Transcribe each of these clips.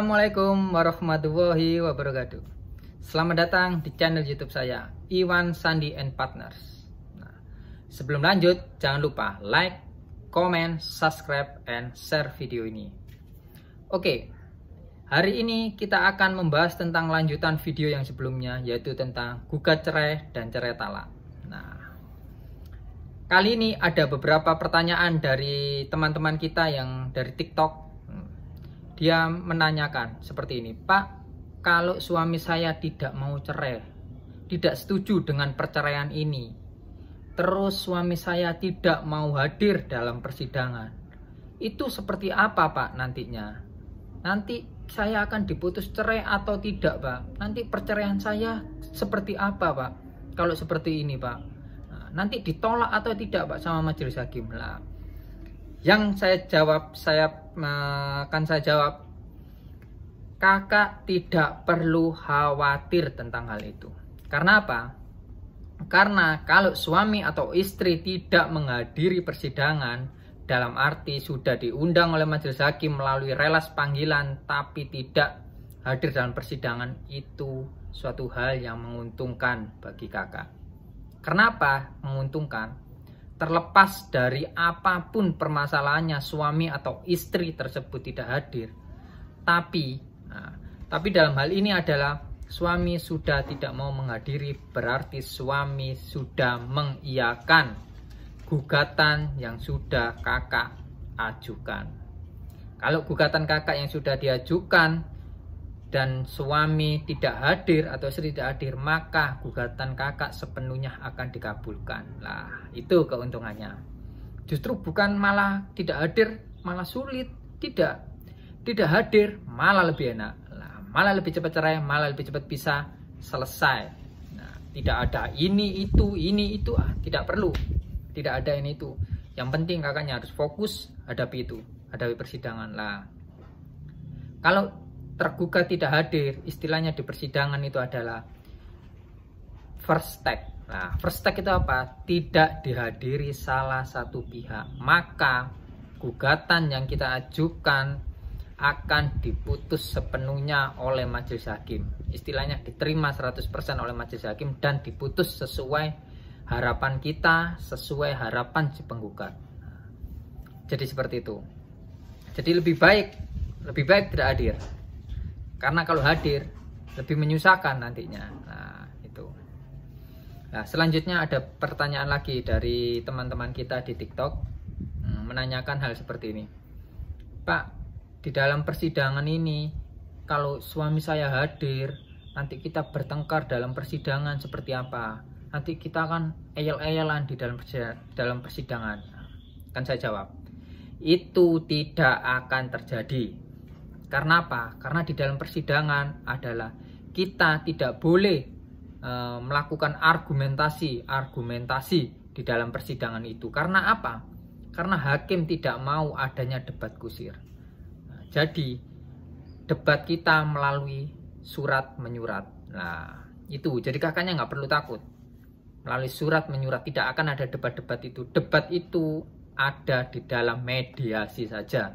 Assalamualaikum warahmatullahi wabarakatuh Selamat datang di channel youtube saya Iwan Sandi and Partners nah, Sebelum lanjut, jangan lupa like, comment, subscribe, and share video ini Oke, hari ini kita akan membahas tentang lanjutan video yang sebelumnya Yaitu tentang gugat cerai dan cerai talak Nah, kali ini ada beberapa pertanyaan dari teman-teman kita yang dari tiktok dia menanyakan seperti ini, Pak, kalau suami saya tidak mau cerai, tidak setuju dengan perceraian ini, terus suami saya tidak mau hadir dalam persidangan, itu seperti apa Pak nantinya? Nanti saya akan diputus cerai atau tidak Pak? Nanti perceraian saya seperti apa Pak? Kalau seperti ini Pak? Nah, nanti ditolak atau tidak Pak sama majelis hakim lah? yang saya jawab saya eh, akan saya jawab kakak tidak perlu khawatir tentang hal itu karena apa karena kalau suami atau istri tidak menghadiri persidangan dalam arti sudah diundang oleh majelis hakim melalui relas panggilan tapi tidak hadir dalam persidangan itu suatu hal yang menguntungkan bagi kakak. Kenapa menguntungkan? terlepas dari apapun permasalahannya suami atau istri tersebut tidak hadir tapi nah, tapi dalam hal ini adalah suami sudah tidak mau menghadiri berarti suami sudah mengiyakan gugatan yang sudah kakak ajukan kalau gugatan kakak yang sudah diajukan dan suami tidak hadir atau istri tidak hadir maka gugatan kakak sepenuhnya akan dikabulkan lah itu keuntungannya justru bukan malah tidak hadir malah sulit tidak tidak hadir malah lebih enak lah, malah lebih cepat cerai malah lebih cepat bisa selesai nah, tidak ada ini itu ini itu ah, tidak perlu tidak ada ini itu yang penting kakaknya harus fokus hadapi itu hadapi persidangan lah kalau tergugat tidak hadir istilahnya di persidangan itu adalah first tag nah first tag itu apa tidak dihadiri salah satu pihak maka gugatan yang kita ajukan akan diputus sepenuhnya oleh majelis hakim istilahnya diterima 100% oleh majelis hakim dan diputus sesuai harapan kita sesuai harapan si penggugat jadi seperti itu jadi lebih baik lebih baik tidak hadir karena kalau hadir lebih menyusahkan nantinya. Nah, itu. Nah, selanjutnya ada pertanyaan lagi dari teman-teman kita di TikTok hmm, menanyakan hal seperti ini. Pak, di dalam persidangan ini kalau suami saya hadir, nanti kita bertengkar dalam persidangan seperti apa? Nanti kita akan eyel-eyelan di dalam dalam persidangan. Kan saya jawab, itu tidak akan terjadi karena apa? Karena di dalam persidangan adalah kita tidak boleh e, melakukan argumentasi, argumentasi di dalam persidangan itu. Karena apa? Karena hakim tidak mau adanya debat kusir. Nah, jadi debat kita melalui surat menyurat. Nah, itu. Jadi kakaknya nggak perlu takut. Melalui surat menyurat tidak akan ada debat-debat itu. Debat itu ada di dalam mediasi saja.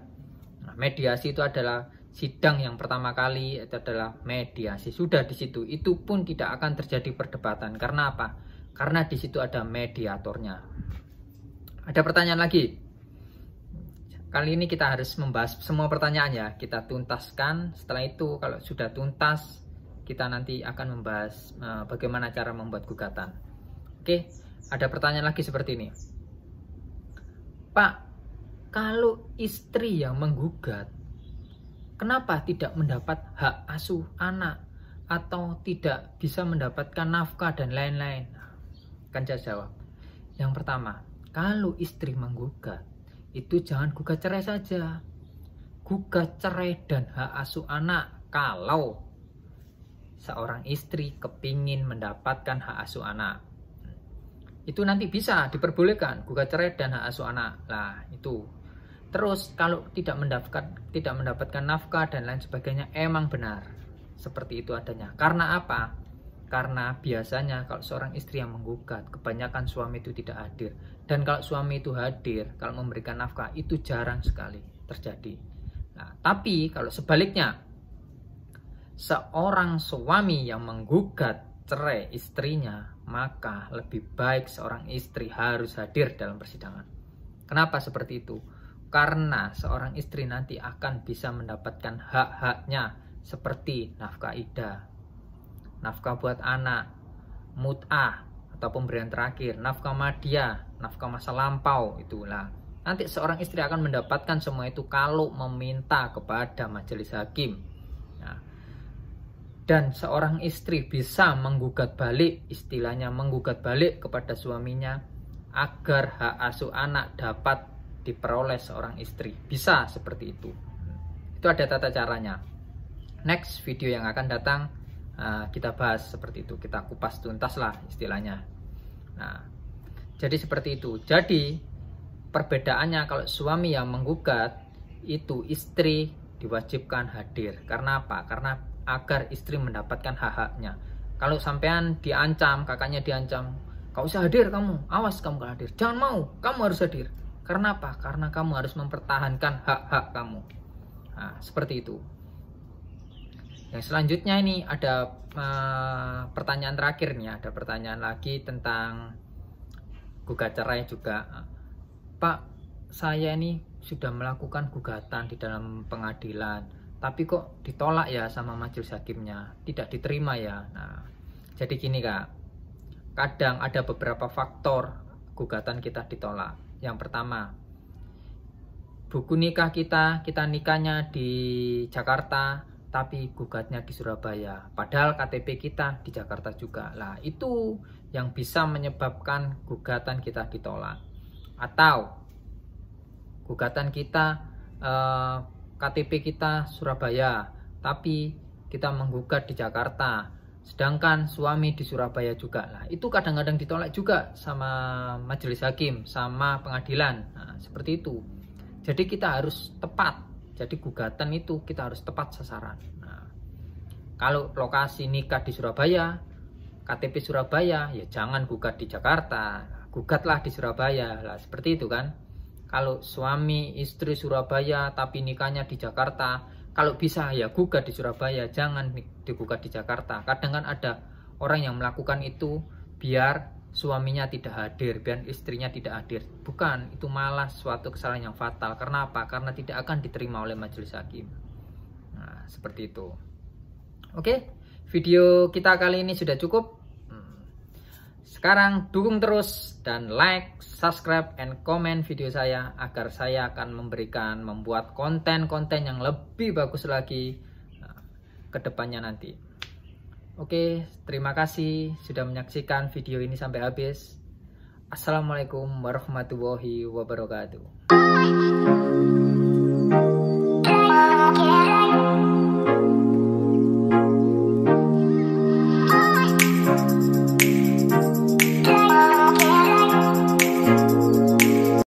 Nah, mediasi itu adalah sidang yang pertama kali itu adalah mediasi. Sudah di situ itu pun tidak akan terjadi perdebatan. Karena apa? Karena di situ ada mediatornya. Ada pertanyaan lagi? Kali ini kita harus membahas semua pertanyaan ya. Kita tuntaskan. Setelah itu kalau sudah tuntas, kita nanti akan membahas eh, bagaimana cara membuat gugatan. Oke, ada pertanyaan lagi seperti ini. Pak, kalau istri yang menggugat Kenapa tidak mendapat hak asuh anak atau tidak bisa mendapatkan nafkah dan lain-lain? Kan jawab. Yang pertama, kalau istri menggugat, itu jangan gugat cerai saja. Gugat cerai dan hak asuh anak kalau seorang istri kepingin mendapatkan hak asuh anak. Itu nanti bisa diperbolehkan gugat cerai dan hak asuh anak. Lah, itu Terus kalau tidak mendapatkan tidak mendapatkan nafkah dan lain sebagainya emang benar. Seperti itu adanya. Karena apa? Karena biasanya kalau seorang istri yang menggugat, kebanyakan suami itu tidak hadir. Dan kalau suami itu hadir, kalau memberikan nafkah itu jarang sekali terjadi. Nah, tapi kalau sebaliknya seorang suami yang menggugat cerai istrinya, maka lebih baik seorang istri harus hadir dalam persidangan. Kenapa seperti itu? karena seorang istri nanti akan bisa mendapatkan hak-haknya seperti nafkah ida, nafkah buat anak, mut'ah atau pemberian terakhir, nafkah madia, nafkah masa lampau itulah. Nanti seorang istri akan mendapatkan semua itu kalau meminta kepada majelis hakim. Nah, dan seorang istri bisa menggugat balik, istilahnya menggugat balik kepada suaminya agar hak asuh anak dapat diperoleh seorang istri. Bisa seperti itu. Itu ada tata caranya. Next video yang akan datang eh, kita bahas seperti itu. Kita kupas tuntas lah istilahnya. Nah, jadi seperti itu. Jadi perbedaannya kalau suami yang menggugat itu istri diwajibkan hadir. Karena apa? Karena agar istri mendapatkan hak-haknya. Kalau sampean diancam, kakaknya diancam, kau usah hadir kamu, awas kamu gak hadir. Jangan mau, kamu harus hadir. Karena apa? Karena kamu harus mempertahankan hak-hak kamu. Nah, seperti itu. Yang selanjutnya ini ada uh, pertanyaan terakhir nih, ada pertanyaan lagi tentang gugat cerai juga. Pak, saya ini sudah melakukan gugatan di dalam pengadilan, tapi kok ditolak ya sama majelis hakimnya, tidak diterima ya. Nah, jadi gini Kak, kadang ada beberapa faktor gugatan kita ditolak yang pertama, buku nikah kita, kita nikahnya di Jakarta, tapi gugatnya di Surabaya. Padahal KTP kita di Jakarta juga. Lah, itu yang bisa menyebabkan gugatan kita ditolak. Atau gugatan kita eh, KTP kita Surabaya, tapi kita menggugat di Jakarta. Sedangkan suami di Surabaya juga. lah itu kadang-kadang ditolak juga sama majelis hakim, sama pengadilan. Nah, seperti itu. Jadi kita harus tepat. Jadi gugatan itu kita harus tepat sasaran. Nah, kalau lokasi nikah di Surabaya, KTP Surabaya, ya jangan gugat di Jakarta. Gugatlah di Surabaya. Lah, seperti itu kan. Kalau suami istri Surabaya tapi nikahnya di Jakarta, kalau bisa ya gugat di Surabaya jangan digugat di Jakarta kadang kan ada orang yang melakukan itu biar suaminya tidak hadir biar istrinya tidak hadir bukan itu malah suatu kesalahan yang fatal karena apa karena tidak akan diterima oleh majelis hakim nah seperti itu oke video kita kali ini sudah cukup sekarang dukung terus dan like, subscribe, and comment video saya agar saya akan memberikan, membuat konten-konten yang lebih bagus lagi eh, ke depannya nanti. Oke, terima kasih sudah menyaksikan video ini sampai habis. Assalamualaikum warahmatullahi wabarakatuh.